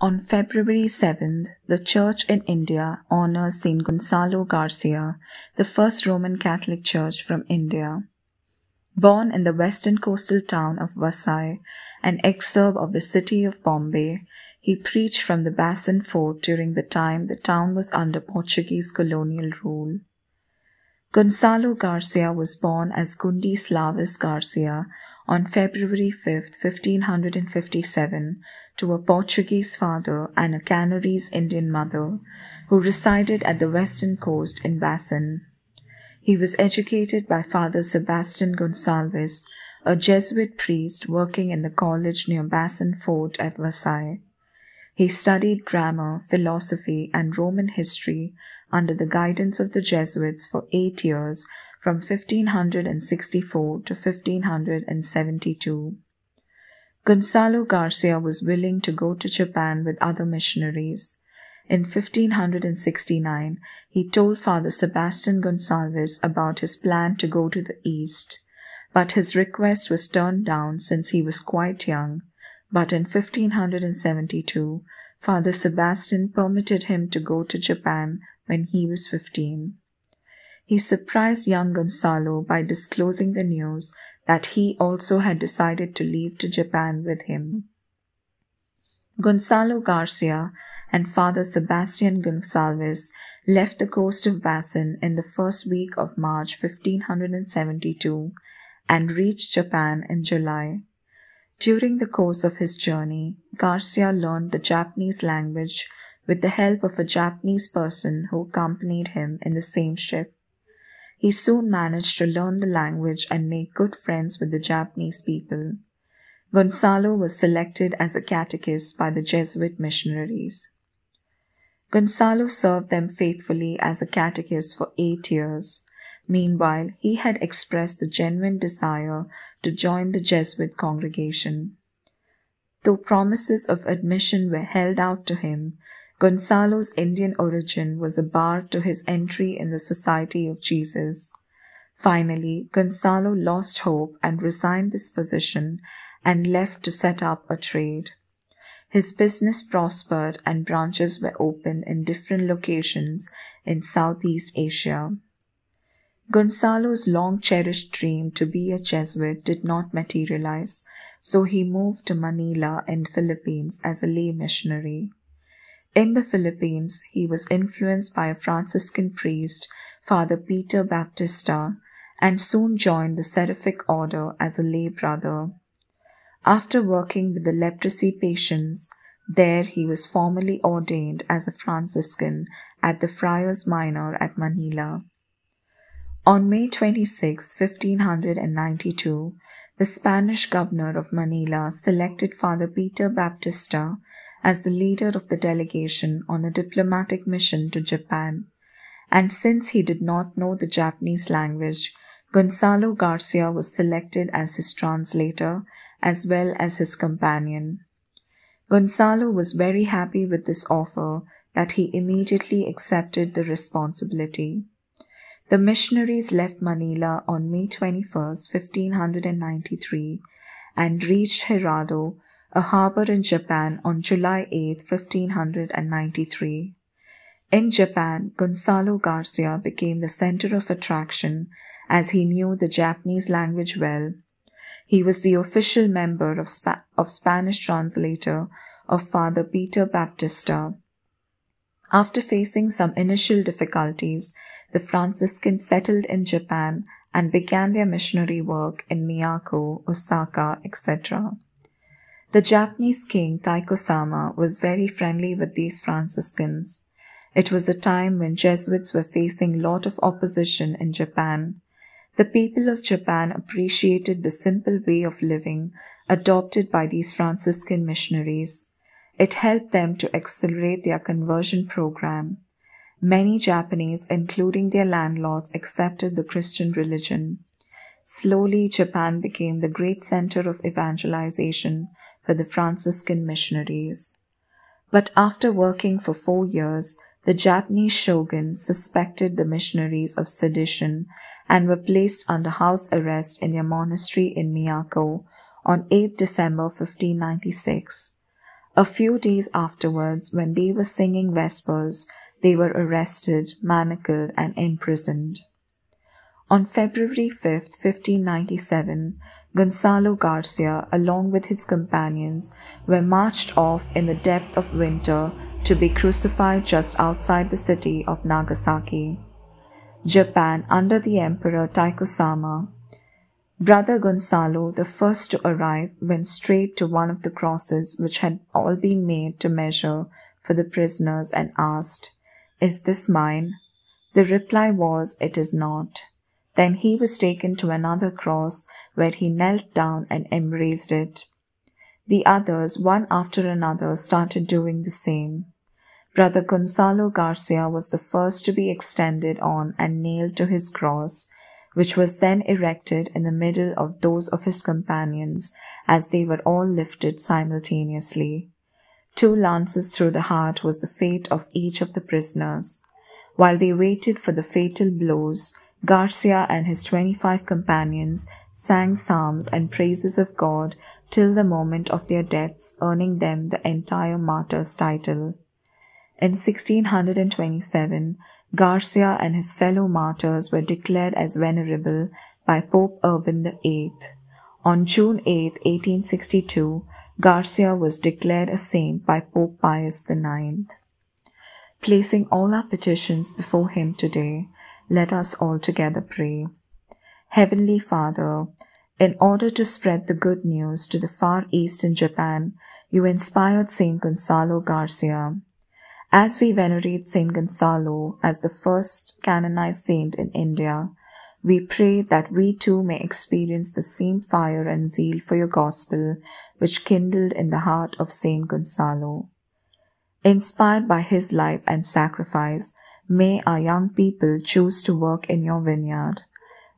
On February 7th, the Church in India honors St. Gonzalo Garcia, the first Roman Catholic Church from India. Born in the western coastal town of Vasai, an exurb of the city of Bombay, he preached from the Basin fort during the time the town was under Portuguese colonial rule. Gonzalo Garcia was born as Gundi Slavis Garcia on February 5, 1557, to a Portuguese father and a Canaries Indian mother who resided at the western coast in Bassan. He was educated by Father Sebastian Gonsalves, a Jesuit priest working in the college near Bassan Fort at Versailles. He studied grammar, philosophy, and Roman history under the guidance of the Jesuits for eight years from 1564 to 1572. Gonzalo Garcia was willing to go to Japan with other missionaries. In 1569, he told Father Sebastian Gonsalves about his plan to go to the East, but his request was turned down since he was quite young but in 1572 Father Sebastian permitted him to go to Japan when he was 15. He surprised young Gonzalo by disclosing the news that he also had decided to leave to Japan with him. Gonzalo Garcia and Father Sebastian Gonsalves left the coast of Basin in the first week of March 1572 and reached Japan in July. During the course of his journey, Garcia learned the Japanese language with the help of a Japanese person who accompanied him in the same ship. He soon managed to learn the language and make good friends with the Japanese people. Gonzalo was selected as a catechist by the Jesuit missionaries. Gonzalo served them faithfully as a catechist for eight years Meanwhile, he had expressed the genuine desire to join the Jesuit congregation. Though promises of admission were held out to him, Gonzalo's Indian origin was a bar to his entry in the Society of Jesus. Finally, Gonzalo lost hope and resigned this position and left to set up a trade. His business prospered and branches were opened in different locations in Southeast Asia. Gonzalo's long cherished dream to be a Jesuit did not materialize, so he moved to Manila in the Philippines as a lay missionary. In the Philippines, he was influenced by a Franciscan priest, Father Peter Baptista, and soon joined the Seraphic Order as a lay brother. After working with the leprosy patients, there he was formally ordained as a Franciscan at the Friars Minor at Manila. On May 26, 1592, the Spanish governor of Manila selected Father Peter Baptista as the leader of the delegation on a diplomatic mission to Japan. And since he did not know the Japanese language, Gonzalo Garcia was selected as his translator as well as his companion. Gonzalo was very happy with this offer that he immediately accepted the responsibility. The missionaries left Manila on May 21, 1593, and reached Hirado, a harbor in Japan, on July 8, 1593. In Japan, Gonzalo Garcia became the center of attraction as he knew the Japanese language well. He was the official member of, of Spanish translator of Father Peter Baptista. After facing some initial difficulties, the Franciscans settled in Japan and began their missionary work in Miyako, Osaka, etc. The Japanese king Taiko Sama was very friendly with these Franciscans. It was a time when Jesuits were facing lot of opposition in Japan. The people of Japan appreciated the simple way of living adopted by these Franciscan missionaries. It helped them to accelerate their conversion program. Many Japanese, including their landlords, accepted the Christian religion. Slowly, Japan became the great center of evangelization for the Franciscan missionaries. But after working for four years, the Japanese shogun suspected the missionaries of sedition and were placed under house arrest in their monastery in Miyako on 8 December 1596. A few days afterwards, when they were singing Vespers, they were arrested, manacled, and imprisoned. On February 5, 1597, Gonzalo Garcia, along with his companions, were marched off in the depth of winter to be crucified just outside the city of Nagasaki. Japan under the Emperor Taiko Sama. Brother Gonzalo, the first to arrive, went straight to one of the crosses which had all been made to measure for the prisoners and asked, is this mine? The reply was, It is not. Then he was taken to another cross, where he knelt down and embraced it. The others, one after another, started doing the same. Brother Gonzalo Garcia was the first to be extended on and nailed to his cross, which was then erected in the middle of those of his companions, as they were all lifted simultaneously. Two lances through the heart was the fate of each of the prisoners. While they waited for the fatal blows, Garcia and his twenty five companions sang psalms and praises of God till the moment of their deaths, earning them the entire martyr's title. In 1627, Garcia and his fellow martyrs were declared as venerable by Pope Urban VIII. On June 8, 1862, Garcia was declared a saint by Pope Pius IX. Placing all our petitions before him today, let us all together pray. Heavenly Father, in order to spread the good news to the Far East and Japan, you inspired St. Gonzalo Garcia. As we venerate St. Gonzalo as the first canonized saint in India, we pray that we too may experience the same fire and zeal for your gospel which kindled in the heart of Saint Gonzalo. Inspired by his life and sacrifice, may our young people choose to work in your vineyard.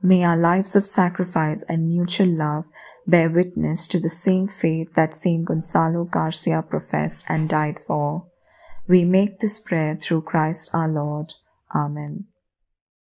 May our lives of sacrifice and mutual love bear witness to the same faith that Saint Gonzalo Garcia professed and died for. We make this prayer through Christ our Lord. Amen.